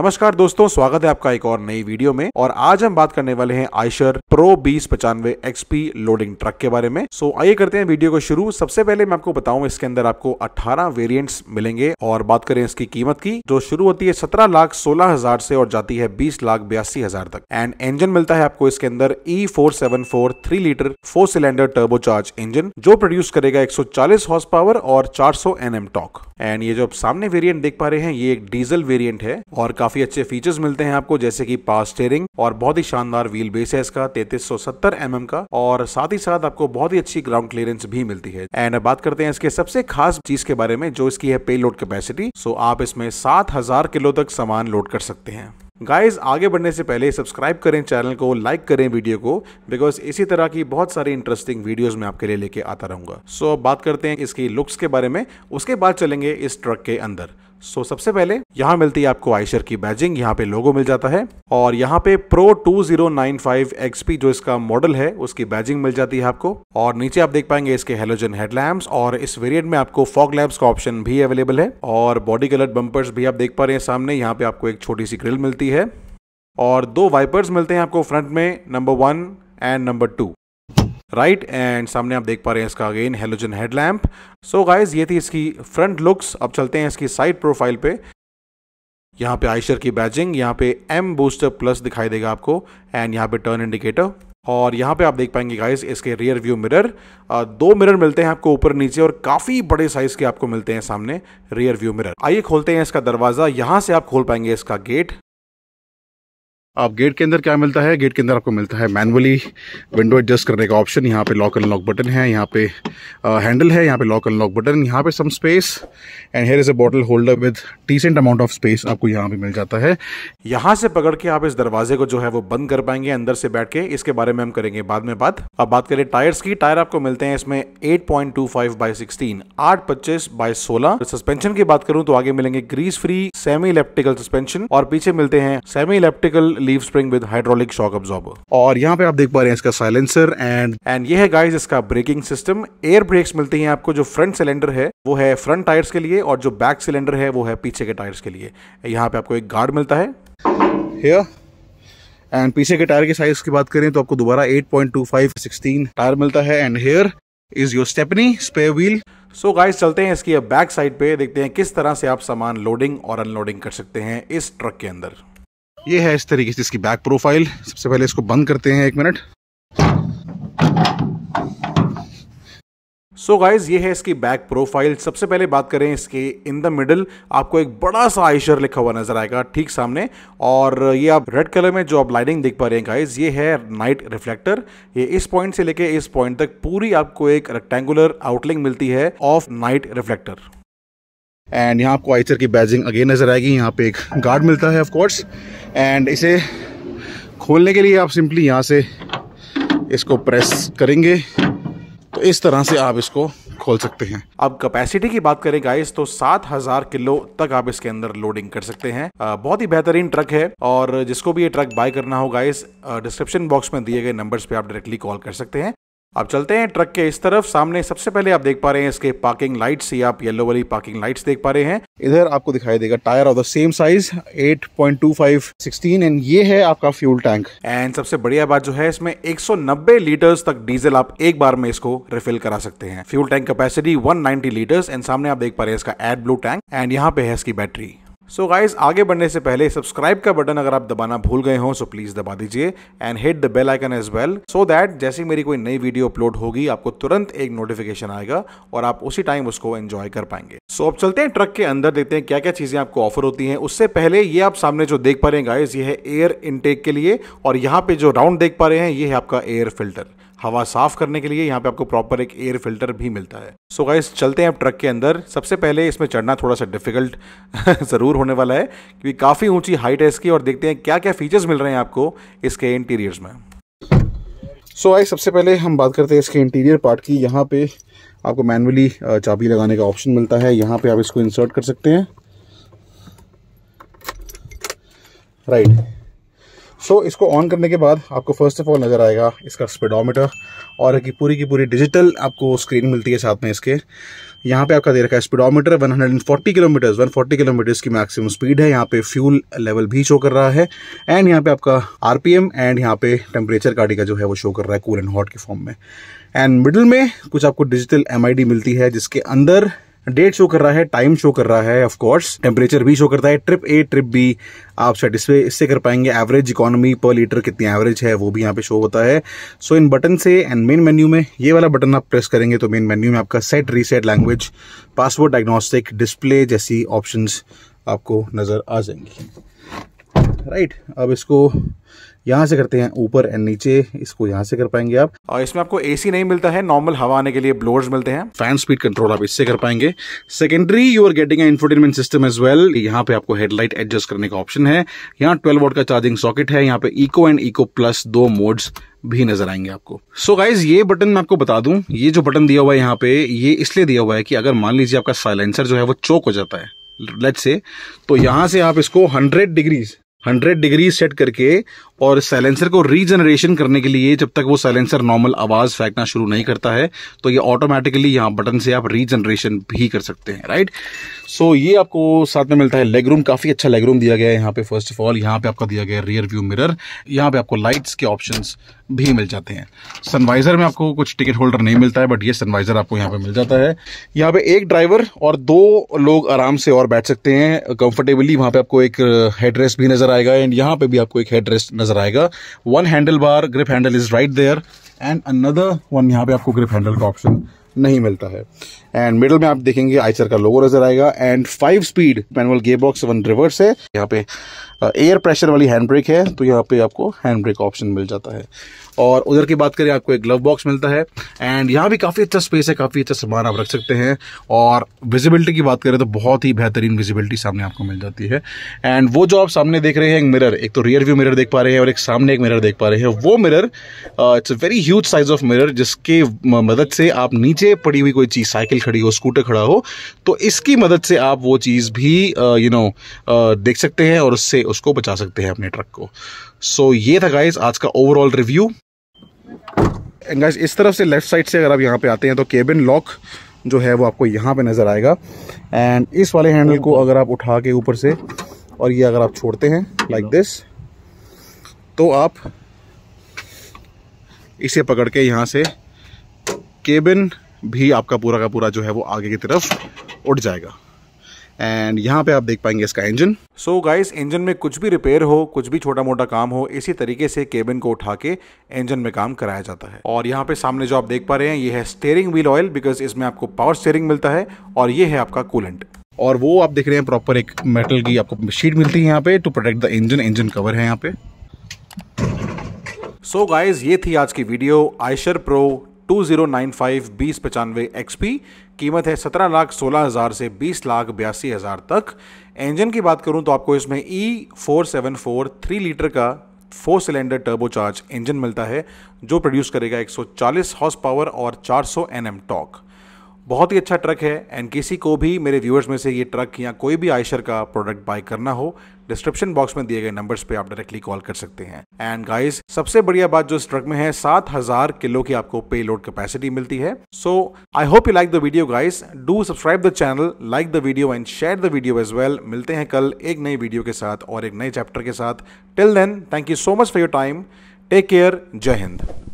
नमस्कार दोस्तों स्वागत है आपका एक और नई वीडियो में और आज हम बात करने वाले हैं आयशर प्रो बीस पचानवे एक्सपी लोडिंग ट्रक के बारे में सो आइए करते हैं वीडियो को शुरू सबसे पहले मैं आपको बताऊं इसके अंदर आपको 18 वेरिएंट्स मिलेंगे और बात करें इसकी कीमत की जो शुरू होती है सत्रह लाख सोलह हजार से और जाती है बीस लाख बयासी हजार तक एंड इंजन मिलता है आपको इसके अंदर E four seven four three litre four cylinder turbocharge engine जो प्रोड्यूस करेगा एक सौ चालीस हॉर्स पावर और चार सौ एन एम टॉक एंड ये जो आप सामने वेरियंट देख पा रहे हैं ये एक डीजल वेरियंट है और काफी अच्छे फीचर्स मिलते हैं आपको जैसे कि पास स्टेयरिंग और बहुत ही शानदार व्हील बेस है इसका 3370 mm का और साथ ही साथ आपको बहुत ही अच्छी ग्राउंड क्लियरेंस भी मिलती है एंड बात करते हैं इसके सबसे खास चीज के बारे में जो इसकी है पे लोड कैपेसिटी सो आप इसमें सात किलो तक सामान लोड कर सकते हैं गाइस आगे बढ़ने से पहले सब्सक्राइब करें चैनल को लाइक करें वीडियो को बिकॉज इसी तरह की बहुत सारी इंटरेस्टिंग वीडियोस मैं आपके लिए लेके आता रहूंगा सो so, अब बात करते हैं इसकी लुक्स के बारे में उसके बाद चलेंगे इस ट्रक के अंदर सो so, सबसे पहले यहाँ मिलती है आपको आइशर की बैजिंग यहाँ पे लोगो मिल जाता है और यहाँ पे प्रो 2095 XP जो इसका मॉडल है उसकी बैजिंग मिल जाती है आपको और नीचे आप देख पाएंगे इसके हेलोजन हेडलैम्प और इस वेरिएंट में आपको फॉग लैम्प का ऑप्शन भी अवेलेबल है और बॉडी कलर बंपर्स भी आप देख पा रहे हैं सामने यहाँ पे आपको एक छोटी सी ग्रिल मिलती है और दो वाइपर्स मिलते हैं आपको फ्रंट में number one and number two right and सामने आप देख पा रहे हैं इसका again halogen headlamp so guys ये थी इसकी फ्रंट लुक्स अब चलते हैं इसकी साइड प्रोफाइल पे यहाँ पे आइशर की बैजिंग यहाँ पे एम बूस्टर प्लस दिखाई देगा आपको एंड यहाँ पे टर्न इंडिकेटर और यहाँ पे आप देख पाएंगे गाइस इसके रियर व्यू मिरर दो मिरर मिलते हैं आपको ऊपर नीचे और काफ़ी बड़े साइज के आपको मिलते हैं सामने रियर व्यू मिरर आइए खोलते हैं इसका दरवाज़ा यहाँ से आप खोल पाएंगे इसका गेट आप गेट के अंदर क्या मिलता है गेट के अंदर आपको मिलता है मैनुअली विंडो एडजस्ट करने का ऑप्शन यहाँ पे लॉक एंड लॉक बटन है यहाँ पे हैंडल uh, है यहाँ पे लॉक एंड लॉक बटन यहाँ पे some space and here is a bottle holder with decent amount of space आपको यहाँ पे मिल जाता है यहाँ से पकड़ के आप इस दरवाजे को जो है वो बंद कर पाएंगे अंदर से बैठ के इसके बारे में हम करेंगे बाद में बात अब बात करें टायर्स की टायर आपको मिलते हैं इसमें eight point two five by sixteen आठ पच्चीस बाई सोलह सस्पेंशन की बात करूँ तो आगे मिलेंगे grease free semi elliptical suspension और पीछे मिलते हैं semi elliptical leaf spring with hydraulic shock absorber और यहाँ पे आप देख पा रहे हैं इसका साइलेंसर एंड एंड ये है गाइस इसका ब्रेकिंग सिस्टम एयर ब्रेक्स मिलते हैं आपको जो फ्रंट सिलेंडर है वो है फ्रंट टायर्स के लिए और जो बैक सिलेंडर है वो है पीछे के टायर्स के लिए यहाँ पे आपको एक गार्ड मिलता है एंड पीछे के टायर के साइज की बात करें तो आपको दोबारा 8.2516 टायर मिलता है and here is your stepney spare wheel so guys चलते हैं इसकी बैक साइड पे देखते हैं किस तरह से आप सामान लोडिंग और अनलोडिंग कर सकते हैं इस ट्रक के अंदर ये है इस तरीके से इसकी बैक प्रोफाइल सबसे पहले इसको बंद करते हैं एक मिनट सो so गाइज ये है इसकी बैक प्रोफाइल सबसे पहले बात करें इसके इन द मिडल आपको एक बड़ा सा आइशर लिखा हुआ नजर आएगा ठीक सामने और ये आप रेड कलर में जो आप लाइटिंग देख पा रहे हैं गाइज ये है नाइट रिफ्लेक्टर ये इस पॉइंट से लेके इस पॉइंट तक पूरी आपको एक रेक्टेंगुलर आउटलिंग मिलती है ऑफ नाइट रिफ्लेक्टर एंड यहाँ आपको आइसर की बैजिंग अगेन नज़र आएगी यहाँ पे एक गार्ड मिलता है ऑफकोर्स एंड इसे खोलने के लिए आप सिंपली यहाँ से इसको प्रेस करेंगे तो इस तरह से आप इसको खोल सकते हैं अब कैपेसिटी की बात करें गाइस तो 7000 किलो तक आप इसके अंदर लोडिंग कर सकते हैं आ, बहुत ही बेहतरीन ट्रक है और जिसको भी ये ट्रक बाय करना हो गाइस डिस्क्रिप्शन बॉक्स में दिए गए नंबर्स पे आप डायरेक्टली कॉल कर सकते हैं अब चलते हैं ट्रक के इस तरफ सामने सबसे पहले आप देख पा रहे हैं इसके पार्किंग लाइट्स या आप येलो वाली पार्किंग लाइट्स देख पा रहे हैं इधर आपको दिखाई देगा tyre of the same size 8.25 16 and ये है आपका फ्यूल टैंक एंड सबसे बढ़िया बात जो है इसमें 190 लीटर्स तक डीजल आप एक बार में इसको रिफिल करा सकते हैं fuel tank capacity one litres and सामने आप देख पा रहे हैं इसका एड ब्लू टैंक एंड यहाँ पे है इसकी बैटरी सो so गाइज आगे बढ़ने से पहले सब्सक्राइब का बटन अगर आप दबाना भूल गए हो सो प्लीज दबा दीजिए and hit the bell icon as well so that जैसे मेरी कोई नई वीडियो अपलोड होगी आपको तुरंत एक नोटिफिकेशन आएगा और आप उसी टाइम उसको एंजॉय कर पाएंगे सो so, अब चलते हैं ट्रक के अंदर देखते हैं क्या क्या चीजें आपको ऑफर होती हैं उससे पहले ये आप सामने जो देख पा रहे हैं गाइज ये है एयर इनटेक के लिए और यहाँ पे जो राउंड देख पा रहे हैं ये है आपका एयर फिल्टर हवा साफ करने के लिए यहाँ पे आपको प्रॉपर एक एयर फिल्टर भी मिलता है सो so गाइज चलते हैं आप ट्रक के अंदर सबसे पहले इसमें चढ़ना थोड़ा सा डिफिकल्ट ज़रूर होने वाला है क्योंकि काफ़ी ऊंची हाइट है इसकी और देखते हैं क्या क्या फीचर्स मिल रहे हैं आपको इसके इंटीरियर्स में सो so, आई सबसे पहले हम बात करते हैं इसके इंटीरियर पार्ट की यहाँ पे आपको मैनुअली चाबी लगाने का ऑप्शन मिलता है यहाँ पे आप इसको इंसर्ट कर सकते हैं राइट right. सो so, इसको ऑन करने के बाद आपको फर्स्ट ऑफ ऑल नज़र आएगा इसका स्पीडोमीटर और की पूरी की पूरी डिजिटल आपको स्क्रीन मिलती है साथ में इसके यहाँ पे आपका दे रखा है speedometer 140 and forty kilometres one की मैक्सिमम स्पीड है यहाँ पे फ्यूल लेवल भी शो कर रहा है एंड यहाँ पे आपका आर एंड यहाँ पे टेम्परेचर गाड़ी का जो है वो शो कर रहा है कूल एंड हॉट के फॉर्म में एंड मिडल में कुछ आपको डिजिटल एम मिलती है जिसके अंदर डेट शो कर रहा है टाइम शो कर रहा है ऑफकोर्स टेम्परेचर भी शो करता है ट्रिप ए ट्रिप बी आप सेटिस्फाई इससे कर पाएंगे एवरेज इकोनॉमी पर लीटर कितनी एवरेज है वो भी यहाँ पे शो होता है सो इन बटन से एंड मेन मेन्यू में ये वाला बटन आप प्रेस करेंगे तो मेन मेन्यू में आपका set reset language password diagnostic display जैसी ऑप्शन आपको नज़र आ जाएंगी राइट right, अब इसको यहाँ से करते हैं ऊपर एंड नीचे इसको यहाँ से कर पाएंगे आप और इसमें आपको एसी नहीं मिलता है नॉर्मल हवा आने के लिए ब्लोअर्स मिलते हैं फैन स्पीड कंट्रोल आप इससे कर पाएंगे secondary you are getting infotainment system as well यहाँ पे आपको हेडलाइट एडजस्ट करने का ऑप्शन है यहाँ ट्वेल्व वोट का चार्जिंग सॉकेट है यहाँ पे इको एंड इको प्लस दो मोड्स भी नजर आएंगे आपको सो so गाइज ये बटन मैं आपको बता दूं ये जो बटन दिया हुआ है यहाँ पे ये इसलिए दिया हुआ है कि अगर मान लीजिए आपका साइलेंसर जो है वो चौक हो जाता है लेट से तो यहां से आप इसको 100 डिग्रीज हंड्रेड डिग्री सेट करके और साइलेंसर को रीजनरेशन करने के लिए जब तक वो साइलेंसर नॉर्मल आवाज फेंकना शुरू नहीं करता है तो ये ऑटोमेटिकली यहाँ बटन से आप रीजनरेशन भी कर सकते हैं राइट सो so, ये आपको साथ में मिलता है लेग रूम काफ़ी अच्छा लेग रूम दिया गया है यहाँ पे फर्स्ट ऑफ ऑल यहाँ पे आपका दिया गया है रियर व्यू मिरर यहाँ पे आपको लाइट्स के ऑप्शन भी मिल जाते हैं सनवाइजर में आपको कुछ टिकट होल्डर नहीं मिलता है बट ये सनवाइजर आपको यहाँ पे मिल जाता है यहाँ पे एक ड्राइवर और दो लोग आराम से और बैठ सकते हैं कंफर्टेबली वहां पे आपको एक हेडरेस्ट भी नजर नजर आएगा एंड यहाँ पे भी आपको एक हेड रेस्ट नजर आएगा one handle bar grip handle is right there and another one यहाँ पे आपको ग्रिप हैंडल का ऑप्शन नहीं मिलता है एंड मिडल में आप देखेंगे आइसर का लोगो नजर आएगा एंड फाइव स्पीड मैनुअल गे बॉक्स वन रिवर्स है यहाँ पे एयर uh, प्रेशर वाली हैंड ब्रेक है तो यहाँ पे आपको हैंड ब्रेक ऑप्शन मिल जाता है और उधर की बात करें आपको एक ग्लव बॉक्स मिलता है एंड यहाँ भी काफ़ी अच्छा स्पेस है काफ़ी अच्छा सामान आप रख सकते हैं और विजिबिलिटी की बात करें तो बहुत ही बेहतरीन विजिबिलिटी सामने आपको मिल जाती है एंड वो जो आप सामने देख रहे हैं एक मिरर एक तो रियर व्यू मिरर देख पा रहे हैं और एक सामने एक मिरर देख पा रहे हैं वो mirror it's a very huge size of mirror जिसके मदद से आप नीचे पड़ी हुई कोई चीज़ साइकिल साइकिल खड़ी हो स्कूटर खड़ा हो तो इसकी मदद से आप वो चीज़ भी यू नो देख सकते हैं और उससे उसको बचा सकते हैं अपने ट्रक को सो so, ये था गाइज आज का ओवरऑल रिव्यू गाइज इस तरफ से लेफ्ट साइड से अगर आप यहाँ पे आते हैं तो केबिन लॉक जो है वो आपको यहाँ पे नज़र आएगा एंड इस वाले हैंडल को अगर आप उठा के ऊपर से और ये अगर आप छोड़ते हैं लाइक like दिस तो आप इसे पकड़ के यहाँ से केबिन भी आपका पूरा का पूरा जो है वो आगे की तरफ उठ जाएगा एंड यहाँ पे आप देख पाएंगे इसका इंजन सो गाइस इंजन में कुछ भी रिपेयर हो कुछ भी छोटा मोटा काम हो इसी तरीके से केबिन को उठा के इंजन में काम कराया जाता है और यहाँ पे सामने जो आप देख पा रहे हैं ये है स्टेयरिंग व्हील ऑयल बिकॉज इसमें आपको पावर स्टेयरिंग मिलता है और ये है आपका कूलेंट और वो आप देख रहे हैं प्रॉपर एक मेटल की आपको शीट मिलती है यहाँ पे to protect the engine engine cover है यहाँ पे सो so गाइज ये थी आज की video Eicher pro two zero nine five बीस पचानवे एक्सपी कीमत है सत्रह लाख सोलह हज़ार से बीस लाख बयासी हज़ार तक इंजन की बात करूं तो आपको इसमें E four seven four three litre का फोर सिलेंडर टर्बोचार्ज इंजन मिलता है जो प्रोड्यूस करेगा 140 हॉर्स पावर और 400 एम टॉक बहुत ही अच्छा ट्रक है एंड किसी को भी मेरे व्यूअर्स में से ये ट्रक या कोई भी आयशर का प्रोडक्ट बाय करना हो डिस्क्रिप्शन बॉक्स में दिए गए नंबर्स पे आप डायरेक्टली कॉल कर सकते हैं एंड गाइस सबसे बढ़िया बात जो इस ट्रक में है सात हजार किलो की आपको पे लोड कैपेसिटी मिलती है so I hope you like the video guys do subscribe the channel like the video and share the video as well मिलते हैं कल एक नई वीडियो के साथ और एक नए चैप्टर के साथ till then thank you so much for your time take care Jai Hind